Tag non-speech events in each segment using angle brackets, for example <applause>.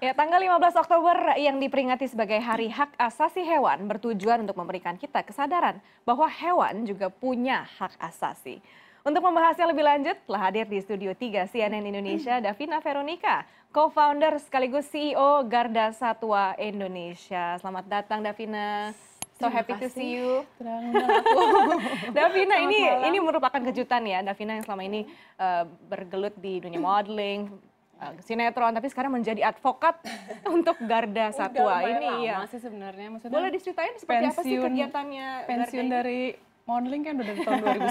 Ya, tanggal 15 Oktober yang diperingati sebagai Hari Hak Asasi Hewan bertujuan untuk memberikan kita kesadaran bahwa hewan juga punya hak asasi. Untuk membahasnya lebih lanjut, telah hadir di Studio 3 CNN Indonesia Davina Veronica, co-founder sekaligus CEO Garda Satwa Indonesia. Selamat datang Davina. So happy to see you. <laughs> Davina ini ini merupakan kejutan ya Davina yang selama ini uh, bergelut di dunia modeling, Eh, sinetron tapi sekarang menjadi advokat <laughs> untuk garda satwa ini ya. Masih sebenarnya maksudnya. Boleh diceritain seperti pensiun, apa sih kegiatannya? Pensiun dari modeling kan udah dari tahun 2009 ya. <laughs>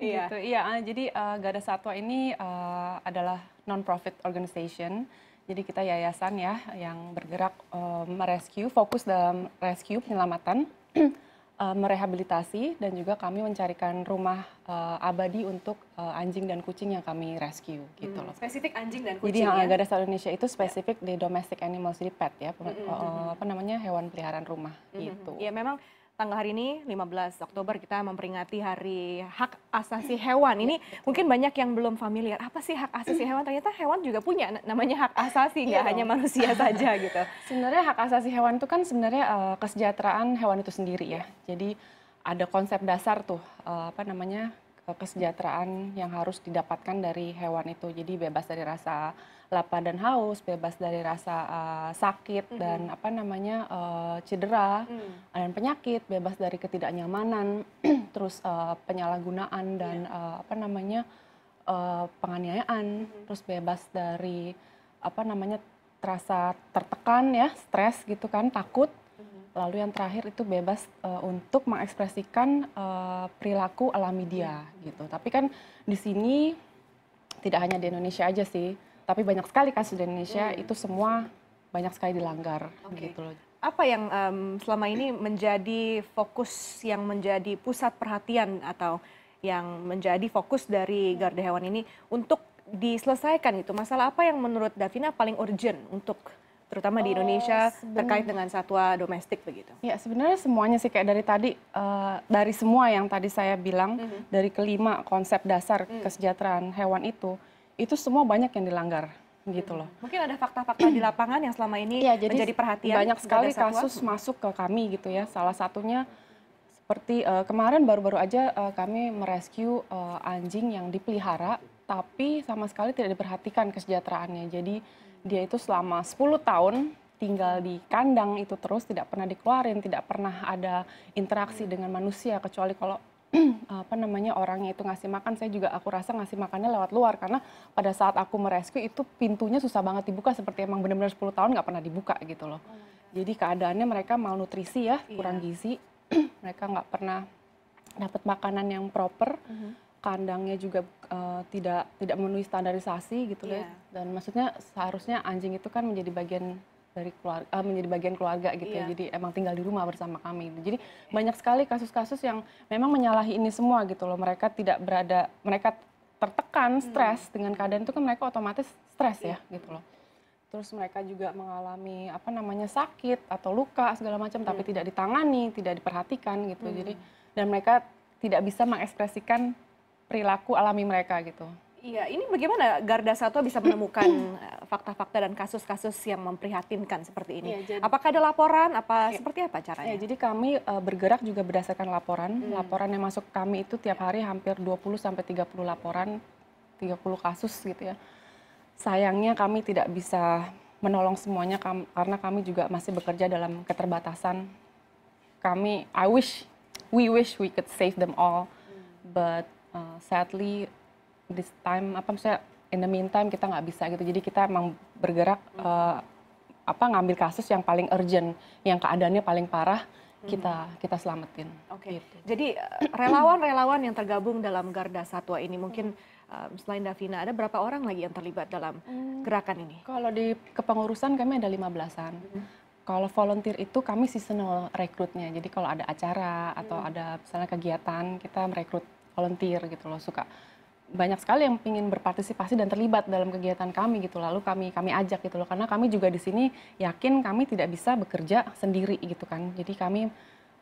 iya. Gitu. Iya, eh, jadi uh, Garda Satwa ini uh, adalah non-profit organization. Jadi kita yayasan ya yang bergerak um, merescue, fokus dalam rescue penyelamatan <clears throat> uh, merehabilitasi dan juga kami mencarikan rumah uh, abadi untuk uh, anjing dan kucing yang kami rescue gitu hmm, loh. Spesifik anjing dan kucing. Jadi ya? dasar Indonesia itu ya. spesifik yeah. di domestic animals, jadi pet ya, mm -hmm. uh, apa namanya hewan peliharaan rumah mm -hmm. gitu. Ya memang tanggal hari ini 15 Oktober kita memperingati Hari Hak Asasi Hewan. Ini iya, mungkin banyak yang belum familiar. Apa sih hak asasi hewan? Ternyata hewan juga punya namanya hak asasi, iya nggak hanya manusia <laughs> saja gitu. Sebenarnya hak asasi hewan itu kan sebenarnya uh, kesejahteraan hewan itu sendiri ya. Jadi ada konsep dasar tuh uh, apa namanya kesejahteraan yang harus didapatkan dari hewan itu. Jadi bebas dari rasa lapar dan haus, bebas dari rasa uh, sakit mm -hmm. dan apa namanya uh, cedera mm. dan penyakit, bebas dari ketidaknyamanan, <clears throat> terus uh, penyalahgunaan dan yeah. Iya. uh, apa namanya uh, penganiayaan, mm -hmm. terus bebas dari apa namanya terasa tertekan ya, stres gitu kan, takut. Mm -hmm. Lalu yang terakhir itu bebas uh, untuk mengekspresikan uh, perilaku alami dia mm -hmm. gitu. Tapi kan di sini tidak hanya di Indonesia aja sih tapi banyak sekali kasus di Indonesia hmm. itu semua banyak sekali dilanggar. Okay. Gitu loh. Apa yang um, selama ini menjadi fokus yang menjadi pusat perhatian atau yang menjadi fokus dari hmm. garda hewan ini untuk diselesaikan itu masalah apa yang menurut Davina paling urgent untuk terutama di oh, Indonesia oh, terkait dengan satwa domestik begitu? Ya sebenarnya semuanya sih kayak dari tadi uh, dari semua yang tadi saya bilang mm -hmm. dari kelima konsep dasar mm. kesejahteraan hewan itu itu semua banyak yang dilanggar gitu hmm. loh. Mungkin ada fakta-fakta di lapangan yang selama ini ya, jadi menjadi perhatian. Banyak sekali kasus masuk ke kami gitu ya. Salah satunya seperti uh, kemarin baru-baru aja uh, kami merescue uh, anjing yang dipelihara tapi sama sekali tidak diperhatikan kesejahteraannya. Jadi dia itu selama 10 tahun tinggal di kandang itu terus tidak pernah dikeluarin, tidak pernah ada interaksi hmm. dengan manusia kecuali kalau <clears throat> apa namanya orangnya itu ngasih makan saya juga aku rasa ngasih makannya lewat luar karena pada saat aku merescue itu pintunya susah banget dibuka seperti emang benar-benar 10 tahun nggak pernah dibuka gitu loh oh. jadi keadaannya mereka malnutrisi ya iya. kurang gizi <clears throat> mereka nggak pernah dapat makanan yang proper mhm. kandangnya juga uh, tidak tidak memenuhi standarisasi gitu loh iya. dan maksudnya seharusnya anjing itu kan menjadi bagian dari keluarga ah, menjadi bagian keluarga gitu yeah. ya. Iya. Jadi emang tinggal di rumah bersama kami. Gitu. Jadi banyak sekali kasus-kasus yang memang menyalahi ini semua gitu loh. Mereka tidak berada mereka tertekan, hmm. stres hmm. dengan keadaan itu kan mereka otomatis stres yeah. ya iya. gitu loh. Terus mereka juga mengalami apa namanya sakit atau luka segala macam hmm. tapi tidak ditangani, tidak diperhatikan gitu. Hmm. Jadi dan mereka tidak bisa mengekspresikan perilaku alami mereka gitu. Iya, ini bagaimana Garda Satwa bisa menemukan <clears throat> fakta-fakta dan kasus-kasus yang memprihatinkan seperti ini. Ya, jadi, Apakah ada laporan? Apa ya. seperti apa caranya? Ya, jadi kami uh, bergerak juga berdasarkan laporan. Hmm. Laporan yang masuk kami itu tiap hari hampir 20 sampai 30 laporan, 30 kasus gitu ya. Sayangnya kami tidak bisa menolong semuanya kam karena kami juga masih bekerja dalam keterbatasan. Kami I wish we wish we could save them all, hmm. but uh, sadly this time apa maksudnya in the meantime kita nggak bisa gitu jadi kita emang bergerak uh, apa ngambil kasus yang paling urgent yang keadaannya paling parah kita kita selamatin. Oke. Okay. Gitu. Jadi eh, relawan-relawan yang tergabung dalam Garda Satwa ini mungkin um, selain Davina ada berapa orang lagi yang terlibat dalam hmm. gerakan ini? Kalau di kepengurusan kami ada lima belasan. Hmm. Kalau volunteer itu kami seasonal rekrutnya. Jadi kalau ada acara atau hmm. ada misalnya kegiatan kita merekrut volunteer gitu loh suka banyak sekali yang ingin berpartisipasi dan terlibat dalam kegiatan kami gitu lalu kami kami ajak gitu loh karena kami juga di sini yakin kami tidak bisa bekerja sendiri gitu kan jadi kami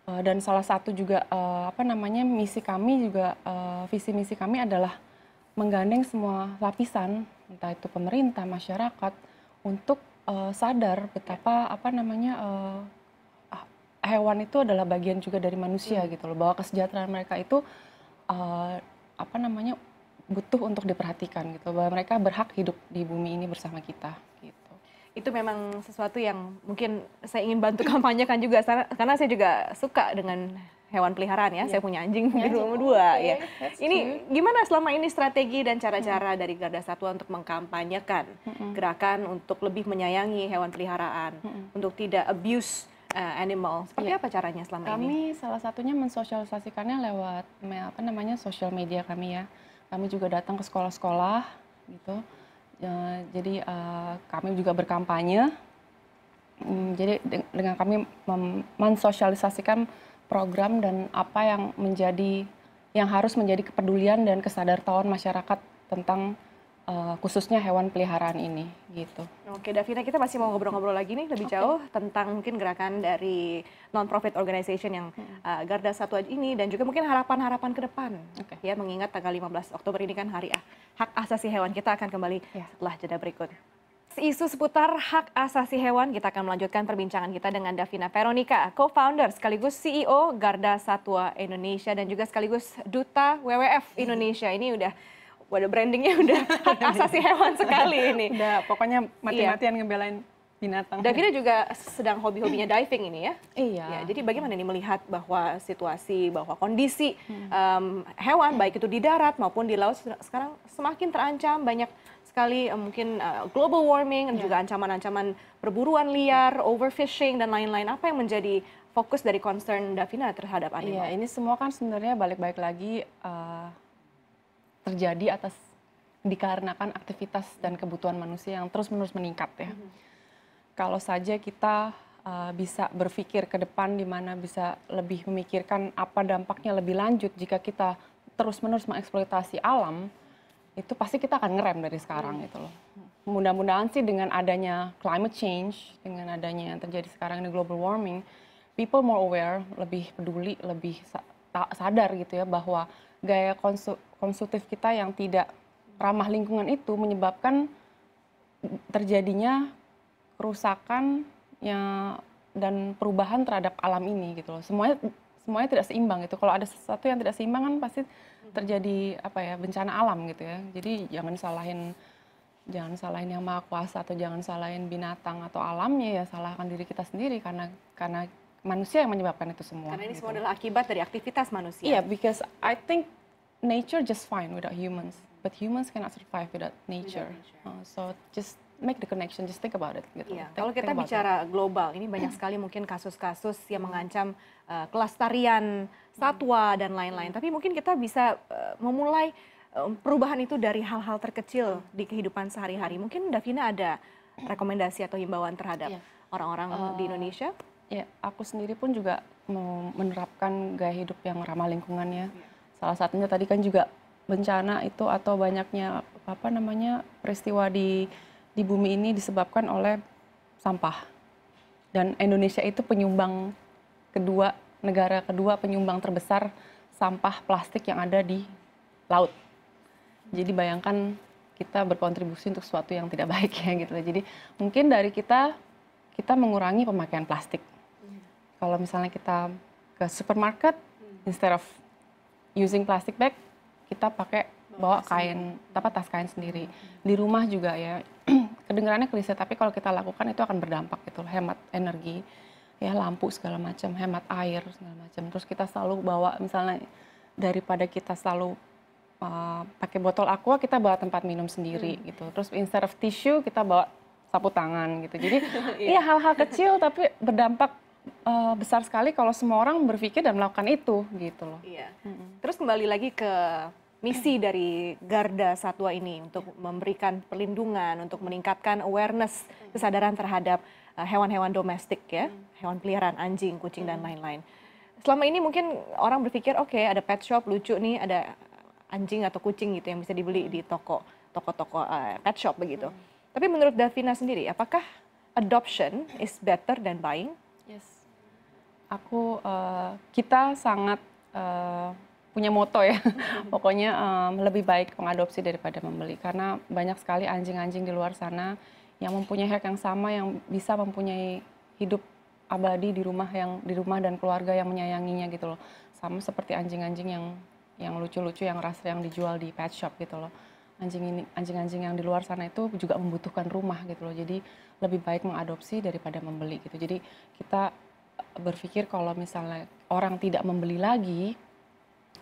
eh, dan salah satu juga eh, apa namanya misi kami juga eh, visi misi kami adalah menggandeng semua lapisan entah itu pemerintah masyarakat untuk sadar betapa apa namanya ah, hewan itu adalah bagian juga dari manusia hmm. gitu loh bahwa kesejahteraan mereka itu apa namanya butuh untuk diperhatikan gitu bahwa mereka berhak hidup di bumi ini bersama kita gitu itu memang sesuatu yang mungkin saya ingin bantu <laughs> kampanyekan juga karena saya juga suka dengan hewan peliharaan ya. ya. Saya punya anjing ya, di rumah dua okay. Iya, ya. ini gimana selama ini strategi dan cara-cara hmm. dari Garda Satwa untuk mengkampanyekan hmm. gerakan untuk lebih menyayangi hewan peliharaan, hmm. untuk tidak abuse uh, animal. Seperti ya. apa caranya selama kami ini? Kami salah satunya mensosialisasikannya lewat apa namanya social media kami ya kami juga datang ke sekolah-sekolah gitu ya, jadi uh, kami juga berkampanye hmm, jadi de dengan kami mensosialisasikan program dan apa yang menjadi yang harus menjadi kepedulian dan kesadaran masyarakat tentang uh, khususnya hewan peliharaan ini gitu. Oke, Davina kita masih mau ngobrol-ngobrol lagi nih lebih okay. jauh tentang mungkin gerakan dari non-profit organization yang uh, Garda Satwa ini dan juga mungkin harapan-harapan ke depan. Okay. Ya, mengingat tanggal 15 Oktober ini kan hari hak asasi hewan. Kita akan kembali yeah. setelah jeda berikut. Isu seputar hak asasi hewan, kita akan melanjutkan perbincangan kita dengan Davina Veronica, co-founder sekaligus CEO Garda Satwa Indonesia dan juga sekaligus Duta WWF iya. Indonesia. Ini udah Waduh brandingnya <laughs> udah hak asasi hewan sekali ini. Udah, pokoknya mati-matian iya. ngebelain binatang. Davina juga sedang hobi-hobinya diving ini ya? Iya. Ya, jadi bagaimana ini melihat bahwa situasi, bahwa kondisi hmm. um, hewan baik itu di darat maupun di laut sekarang semakin terancam banyak sekali um, mungkin uh, global warming dan iya. juga ancaman-ancaman perburuan liar, yeah. overfishing dan lain-lain. Apa yang menjadi fokus dari concern Davina terhadap animal? Iya, ini semua kan sebenarnya balik-balik lagi uh, terjadi atas dikarenakan aktivitas dan kebutuhan manusia yang terus-menerus meningkat ya. Mm -hmm. Kalau saja kita uh, bisa berpikir ke depan di mana bisa lebih memikirkan apa dampaknya lebih lanjut jika kita terus-menerus mengeksploitasi alam, itu pasti kita akan ngerem dari sekarang hmm. gitu loh. Mudah-mudahan sih dengan adanya climate change, dengan adanya yang terjadi sekarang ini global warming, people more aware, lebih peduli, lebih sadar gitu ya bahwa gaya konsumtif kita yang tidak ramah lingkungan itu menyebabkan terjadinya kerusakan ya, dan perubahan terhadap alam ini gitu loh. Semuanya semuanya tidak seimbang gitu. Kalau ada sesuatu yang tidak seimbang kan pasti terjadi apa ya bencana alam gitu ya. Jadi jangan salahin jangan salahin yang maha kuasa atau jangan salahin binatang atau alamnya ya salahkan diri kita sendiri karena karena manusia yang menyebabkan itu semua. Karena ini gitu. semua adalah akibat dari aktivitas manusia. Iya, yeah, because I think nature just fine without humans, but humans cannot survive without nature. Uh, so just make the connection, just think about it. Gitu. Yeah. Think, Kalau kita bicara it. global, ini banyak <clears throat> sekali mungkin kasus-kasus yang mengancam uh, kelestarian satwa hmm. dan lain-lain. Tapi mungkin kita bisa uh, memulai uh, perubahan itu dari hal-hal terkecil di kehidupan sehari-hari. Mungkin Davina ada rekomendasi atau himbauan terhadap iya. orang-orang uh, di Indonesia? Ya, aku sendiri pun juga mau menerapkan gaya hidup yang ramah lingkungan ya. Iya. Salah satunya tadi kan juga bencana itu atau banyaknya apa namanya peristiwa di di bumi ini disebabkan oleh sampah. Dan Indonesia itu penyumbang kedua, negara kedua penyumbang terbesar sampah plastik yang ada di laut. Jadi bayangkan kita berkontribusi untuk sesuatu yang tidak <laughs> baik ya gitu. Jadi mungkin dari kita kita mengurangi pemakaian plastik kalau misalnya kita ke supermarket hmm. instead of using plastic bag kita pakai bawa kain apa tas kain sendiri hmm. di rumah juga ya <clears throat> kedengarannya klise tapi kalau kita lakukan itu akan berdampak gitu hemat energi ya lampu segala macam hemat air segala macam terus kita selalu bawa misalnya daripada kita selalu uh, pakai botol aqua kita bawa tempat minum sendiri hmm. gitu terus instead of tissue kita bawa sapu tangan gitu jadi <laughs> iya. iya hal-hal kecil tapi berdampak uh, besar sekali kalau semua orang berpikir dan melakukan itu gitu loh. Iya. Terus kembali lagi ke misi dari Garda Satwa ini untuk memberikan perlindungan, untuk meningkatkan awareness kesadaran terhadap eh, hewan-hewan uh, domestik ya, mm. hewan peliharaan anjing, kucing dan lain-lain. Selama ini mungkin orang berpikir oke okay, ada pet shop lucu nih ada anjing atau kucing gitu yang bisa dibeli di mm. toko toko-toko uh, pet shop begitu. Mm. Tapi menurut Davina sendiri apakah adoption is better than buying? aku uh, kita sangat uh, punya moto ya. <laughs> Pokoknya um, lebih baik mengadopsi daripada membeli karena banyak sekali anjing-anjing di luar sana yang mempunyai hak yang sama yang bisa mempunyai hidup abadi di rumah yang di rumah dan keluarga yang menyayanginya gitu loh. Sama seperti anjing-anjing yang yang lucu-lucu yang ras yang dijual di pet shop gitu loh. Anjing ini anjing-anjing yang di luar sana itu juga membutuhkan rumah gitu loh. Jadi lebih baik mengadopsi daripada membeli gitu. Jadi kita berpikir kalau misalnya orang tidak membeli lagi,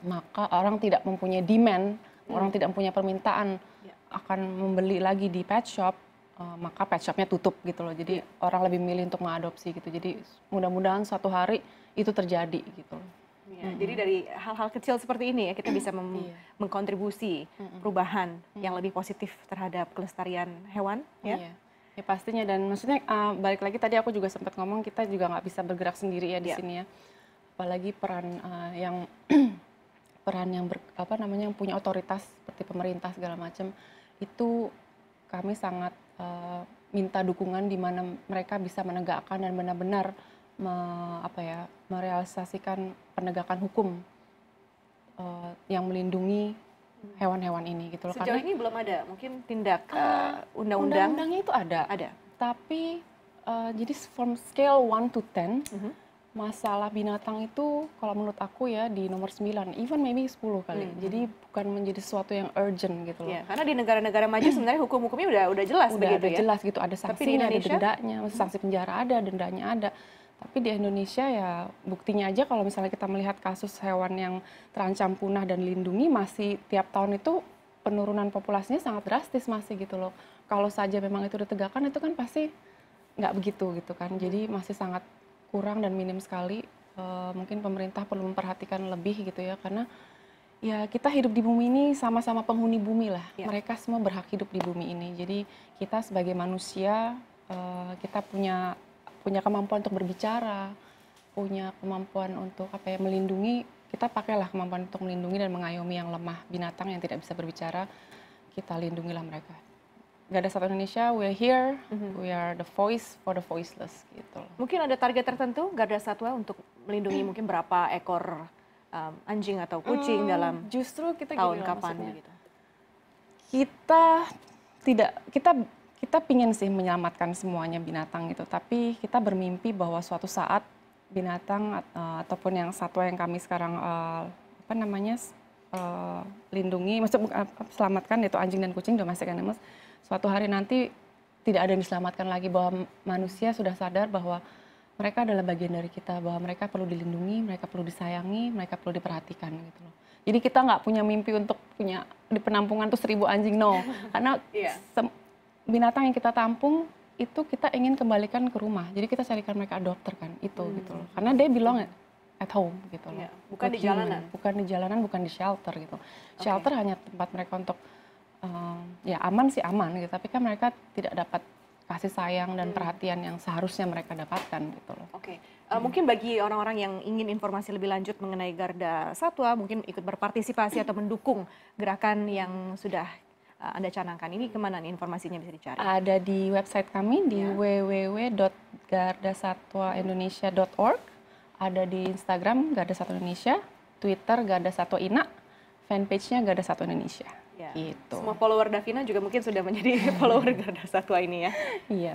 maka orang tidak mempunyai demand, hmm. orang tidak mempunyai permintaan yeah. akan membeli lagi di pet shop, uh, maka pet shopnya tutup gitu loh. Jadi yeah. orang lebih milih untuk mengadopsi gitu. Jadi mudah-mudahan suatu hari itu terjadi gitu loh. Ya, mm-hmm. Jadi dari hal-hal kecil seperti ini ya kita bisa mem- iya. mengkontribusi mm-hmm. perubahan mm-hmm. yang hmm. lebih positif terhadap kelestarian hewan. Ya. Iya. Ya pastinya dan maksudnya uh, balik lagi tadi aku juga sempat ngomong kita juga nggak bisa bergerak sendiri ya di ya. sini ya. Apalagi peran uh, yang <clears throat> peran yang ber, apa namanya yang punya otoritas seperti pemerintah segala macam itu kami sangat uh, minta dukungan di mana mereka bisa menegakkan dan benar-benar me, apa ya merealisasikan penegakan hukum uh, yang melindungi hewan-hewan ini gitu loh. Sejauh Karena, ini belum ada mungkin tindak uh, undang-undang. Undang-undangnya itu ada. Ada. Tapi uh, jadi from scale 1 to 10 uh-huh. Mhm. masalah binatang itu kalau menurut aku ya di nomor 9 even maybe 10 kali. Uh-huh. Jadi bukan menjadi sesuatu yang urgent gitu loh. Ya, karena di negara-negara maju sebenarnya hukum-hukumnya udah udah jelas udah, begitu udah ya. jelas gitu ada sanksinya, ada dendanya, sanksi penjara ada, dendanya ada. Tapi di Indonesia ya buktinya aja kalau misalnya kita melihat kasus hewan yang terancam punah dan lindungi masih tiap tahun itu penurunan populasinya sangat drastis masih gitu loh. Kalau saja memang itu ditegakkan itu kan pasti nggak begitu gitu kan. Jadi masih sangat kurang dan minim sekali. E, mungkin pemerintah perlu memperhatikan lebih gitu ya karena ya kita hidup di bumi ini sama-sama penghuni bumi lah. Ya. Mereka semua berhak hidup di bumi ini. Jadi kita sebagai manusia uh, kita punya punya kemampuan untuk berbicara, punya kemampuan untuk apa ya melindungi, kita pakailah kemampuan untuk melindungi dan mengayomi yang lemah binatang yang tidak bisa berbicara, kita lindungilah mereka. Gak ada satu Indonesia, we're here, mhm. we are the voice for the voiceless gitu. Mungkin ada target tertentu Garda Satwa untuk melindungi <clears throat> mungkin berapa ekor um, anjing atau kucing mm, dalam justru kita tahun kapan gitu. Kita tidak kita kita pingin sih menyelamatkan semuanya binatang itu, tapi kita bermimpi bahwa suatu saat binatang uh, ataupun yang satwa yang kami sekarang uh, apa namanya uh, lindungi, maksud uh, selamatkan yaitu anjing dan kucing domestic animals, suatu hari nanti tidak ada yang diselamatkan lagi bahwa manusia sudah sadar bahwa mereka adalah bagian dari kita, bahwa mereka perlu dilindungi, mereka perlu disayangi, mereka perlu diperhatikan gitu loh. Jadi kita nggak punya mimpi untuk punya di penampungan tuh seribu anjing no, <laughs> karena yeah. Iya binatang yang kita tampung itu kita ingin kembalikan ke rumah. Jadi kita carikan mereka adopter kan, itu hmm. gitu loh. Karena dia belong at home gitu loh. Ya, bukan di jalanan. Bukan di jalanan, bukan di shelter gitu. Okay. Shelter hanya tempat mereka untuk uh, ya aman sih aman gitu, tapi kan mereka tidak dapat kasih sayang dan hmm. perhatian yang seharusnya mereka dapatkan gitu loh. Oke, okay. uh, eh, mungkin bagi orang-orang yang ingin informasi lebih lanjut mengenai Garda Satwa, mungkin ikut berpartisipasi atau mendukung gerakan yang sudah uh, Anda canangkan? Ini kemana nih informasinya bisa dicari? Ada di website kami di ya. www.gardasatwaindonesia.org, ada di Instagram Garda Satwa Indonesia, Twitter Garda Satwa Ina, fanpage-nya Garda Satwa Indonesia. Ya. Gitu. Semua follower Davina juga mungkin sudah menjadi <laughs> follower Garda Satwa ini ya. Iya.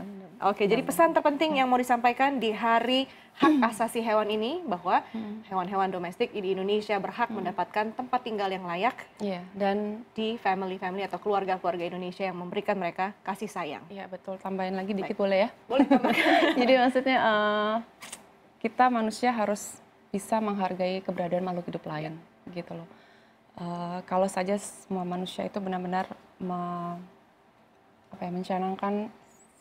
Oke, benar. jadi pesan terpenting yang mau disampaikan di hari hak hmm. asasi hewan ini bahwa hmm. hewan-hewan domestik di Indonesia berhak hmm. mendapatkan tempat tinggal yang layak yeah. dan di family-family atau keluarga-keluarga Indonesia yang memberikan mereka kasih sayang. Iya, betul. Tambahin lagi dikit boleh ya? Boleh <laughs> jadi maksudnya uh, kita manusia harus bisa menghargai keberadaan makhluk hidup lain gitu loh Eh, kalau saja semua manusia itu benar-benar me, ya, mencanangkan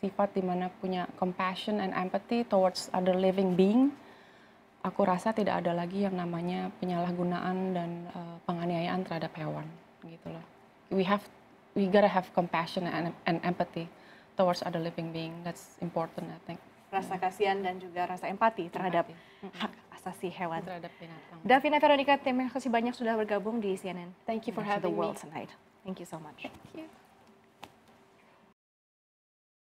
sifat dimana punya compassion and empathy towards other living being, aku rasa tidak ada lagi yang namanya penyalahgunaan dan uh, penganiayaan terhadap hewan, gitu loh. We have, we gotta have compassion and, and empathy towards other living being. That's important, I think rasa hmm. kasihan dan juga rasa empati terhadap empati. Hmm. hak asasi hewan. Terhadap binatang. Davina Veronica, terima kasih banyak sudah bergabung di CNN. Thank you for having the world me. tonight. Thank you so much. Thank you.